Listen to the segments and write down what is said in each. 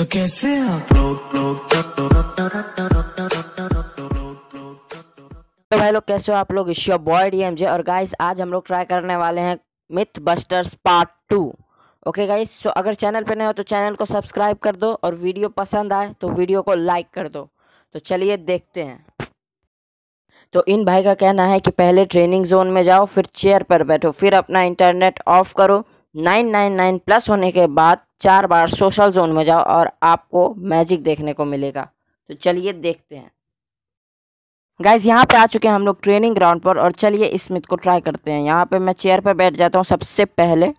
तो कैसे आप लोग लोग तो भाई लोग कैसे हो आप लोग इश्यो बॉय डीएमजे और गाइस आज हम लोग ट्राई करने वाले हैं myth busters part two okay guys so अगर चैनल पे नए हो तो चैनल को सब्सक्राइब कर दो और वीडियो पसंद आए तो वीडियो को लाइक कर दो तो चलिए देखते हैं तो इन भाई का कहना है कि पहले ट्रेनिंग जोन में जाओ फिर चेयर पर बैठो फिर अपना इंटरनेट ऑफ करो नाइन प्लस होने के बाद चार बार सोशल जोन में जाओ और आपको मैजिक देखने को मिलेगा तो चलिए देखते हैं गाइज यहाँ पे आ चुके हैं हम लोग ट्रेनिंग ग्राउंड पर और चलिए स्मिथ को ट्राई करते हैं यहाँ पे मैं चेयर पर बैठ जाता हूँ सबसे पहले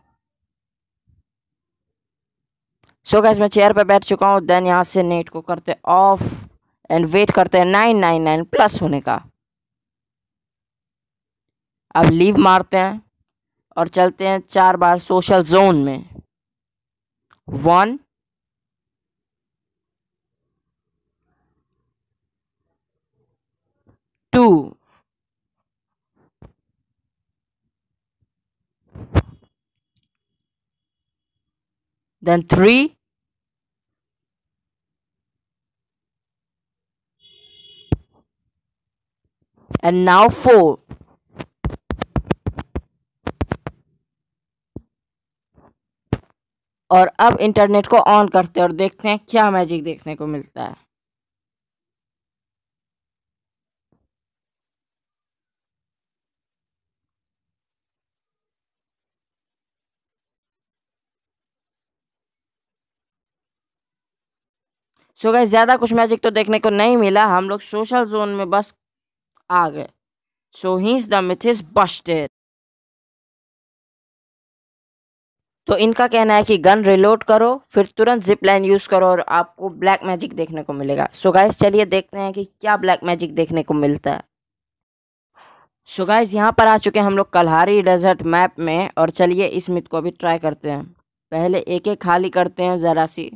सो so गाइज मैं चेयर पर बैठ चुका हूँ देन यहाँ से नेट को करते ऑफ एंड वेट करते हैं नाइन नाइन नाइन प्लस होने का अब लीव मारते हैं और चलते हैं चार बार सोशल जोन में one two then three and now four और अब इंटरनेट को ऑन करते हैं और देखते हैं क्या मैजिक देखने को मिलता है सो so गए ज़्यादा कुछ मैजिक तो देखने को नहीं मिला हम लोग सोशल जोन में बस आ गए so he is the myth is busted तो इनका कहना है कि गन रिलोड करो फिर तुरंत जिप लाइन यूज़ करो और आपको ब्लैक मैजिक देखने को मिलेगा सो गाइज चलिए देखते हैं कि क्या ब्लैक मैजिक देखने को मिलता है सो so गाइज यहाँ पर आ चुके हैं हम लोग कल्हारी डेजर्ट मैप में और चलिए इस मिथ को भी ट्राई करते हैं पहले एक एक खाली करते हैं ज़रा सी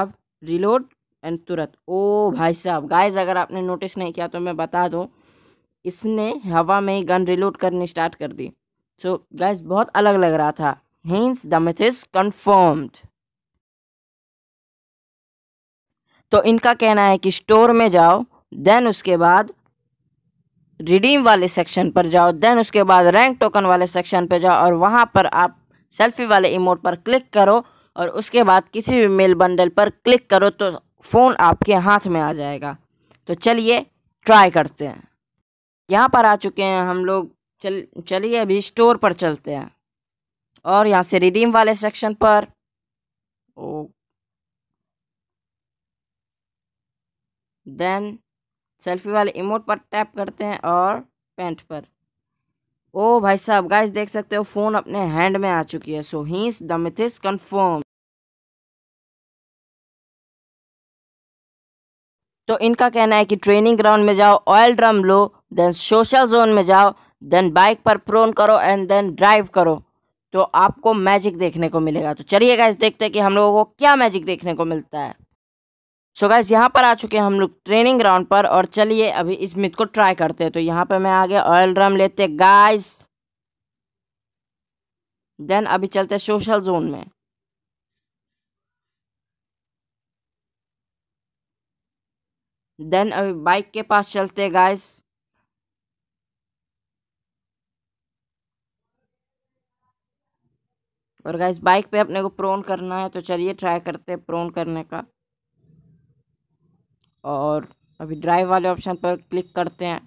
अब रिलोड एंड तुरंत ओ भाई साहब गाइज अगर आपने नोटिस नहीं किया तो मैं बता दूँ इसने हवा में ही गन रिलोड करनी स्टार्ट कर दी सो so, गैस बहुत अलग लग रहा था hence the myth is confirmed तो इनका कहना है कि स्टोर में जाओ देन उसके बाद रिडीम वाले सेक्शन पर जाओ देन उसके बाद रैंक टोकन वाले सेक्शन पर जाओ और वहाँ पर आप सेल्फी वाले इमोट पर क्लिक करो और उसके बाद किसी भी मेल बंडल पर क्लिक करो तो फ़ोन आपके हाथ में आ जाएगा तो चलिए ट्राई करते हैं यहाँ पर आ चुके हैं हम लोग चल चलिए अभी स्टोर पर चलते हैं और यहाँ से रिडीम वाले सेक्शन पर ओ देन सेल्फी वाले इमोट पर टैप करते हैं और पेंट पर ओ भाई साहब गाइस देख सकते हो फ़ोन अपने हैंड में आ चुकी है so he's the myth is confirm तो इनका कहना है कि ट्रेनिंग ग्राउंड में जाओ ऑयल ड्रम लो देन सोशल जोन में जाओ देन बाइक पर प्रोन करो एंड देन ड्राइव करो तो आपको मैजिक देखने को मिलेगा तो चलिए गाइज देखते हैं कि हम लोगों को क्या मैजिक देखने को मिलता है सो so गाइज यहाँ पर आ चुके हैं हम लोग ट्रेनिंग ग्राउंड पर और चलिए अभी इस मिथ को ट्राई करते हैं तो यहाँ पर मैं आगे ऑयल ड्रम लेते गाइस देन अभी चलते सोशल जोन में देन अभी बाइक के पास चलते गाइस और गाइस बाइक पे अपने को प्रोन करना है तो चलिए ट्राई करते हैं प्रोन करने का और अभी ड्राइव वाले ऑप्शन पर क्लिक करते हैं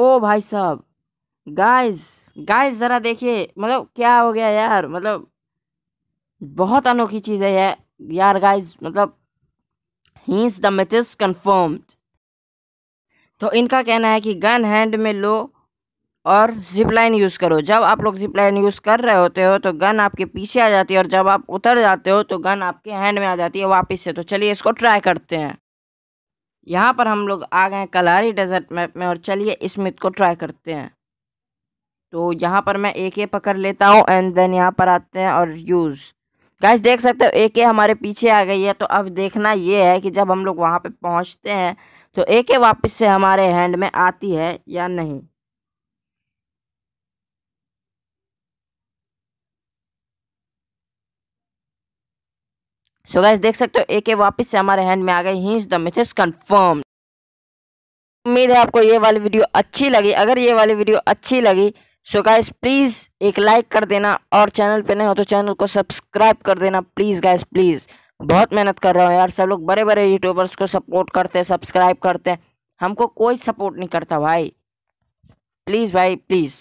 ओ भाई साहब गाइस गाइस ज़रा देखिए मतलब क्या हो गया यार मतलब बहुत अनोखी चीज़ है यार गाइस मतलब he is the myth is confirmed तो इनका कहना है कि गन हैंड में लो और जिप लाइन यूज़ करो जब आप लोग जिप लाइन यूज़ कर रहे होते हो तो गन आपके पीछे आ जाती है और जब आप उतर जाते हो तो गन आपके हैंड में आ जाती है वापस से तो चलिए इसको ट्राई करते हैं यहाँ पर हम लोग आ गए कलारी डेजर्ट मैप में और चलिए इस मिथ को ट्राई करते हैं तो यहाँ पर मैं ए के पकड़ लेता हूँ एंड देन यहाँ पर आते हैं और यूज़ गैस देख सकते हो ए हमारे पीछे आ गई है तो अब देखना ये है कि जब हम लोग वहाँ पे पहुँचते हैं तो ए के वापस से हमारे हैंड में आती है या नहीं सो गैस देख सकते हो एके वापस से हमारे हैंड में आ गए he is the myth is confirm उम्मीद है आपको ये वाली वीडियो अच्छी लगी अगर ये वाली वीडियो अच्छी लगी सो गैस प्लीज़ एक लाइक कर देना और चैनल पे नहीं हो तो चैनल को सब्सक्राइब कर देना प्लीज़ गैस प्लीज़ बहुत मेहनत कर रहा हूँ यार सब लोग बड़े बड़े यूट्यूबर्स को सपोर्ट करते हैं सब्सक्राइब करते हैं हमको कोई सपोर्ट नहीं करता भाई प्लीज़ भाई प्लीज़